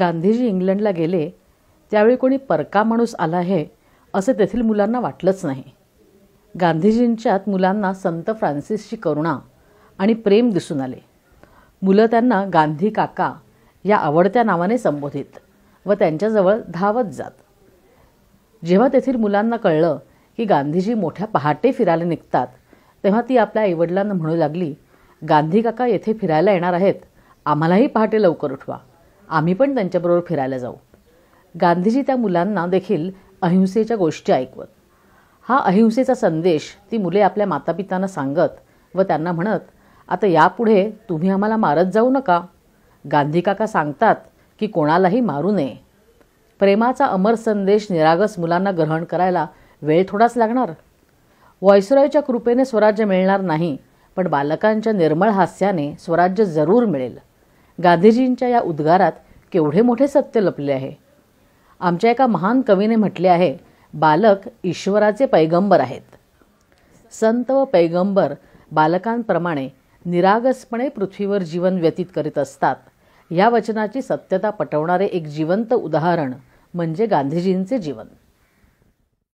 गांधीजी इंग्लंडला गेले त्यावेळी कोणी परका माणूस आला आहे असं तेथील मुलांना वाटलंच नाही गांधीजींच्यात मुलांना संत फ्रान्सिसची करुणा आणि प्रेम दिसून आले मुलं त्यांना गांधी काका या आवडत्या नावाने संबोधित व त्यांच्याजवळ धावत जात जेव्हा तेथील मुलांना कळलं की गांधीजी मोठ्या पहाटे फिरायला निघतात तेव्हा ती आपल्या आईवडिलांना म्हणू लागली गांधी काका येथे फिरायला येणार आहेत आम्हालाही पहाटे लवकर उठवा आम्ही पण त्यांच्याबरोबर फिरायला जाऊ गांधीजी त्या मुलांना देखील अहिंसेच्या गोष्टी ऐकवत हा अहिंसेचा संदेश ती मुले आपल्या मातापितांना सांगत व त्यांना म्हणत आता यापुढे तुम्ही आम्हाला मारत जाऊ नका गांधी काका सांगतात की कोणालाही मारू नये प्रेमाचा अमर संदेश निरागस मुलांना ग्रहण करायला वेळ थोडाच लागणार वॉयसरॉयच्या कृपेने स्वराज्य मिळणार नाही पण बालकांच्या निर्मळ हास्याने स्वराज्य जरूर मिळेल गांधीजींच्या या उद्गारात केवढे मोठे सत्य लपले आहे आमच्या एका महान कवीने म्हटले आहे बालक ईश्वराचे पैगंबर आहेत संत व पैगंबर बालकांप्रमाणे निरागसपणे पृथ्वीवर जीवन व्यतीत करीत असतात या वचनाची सत्यता पटवणारे एक जिवंत उदाहरण म्हणजे गांधीजींचे जीवन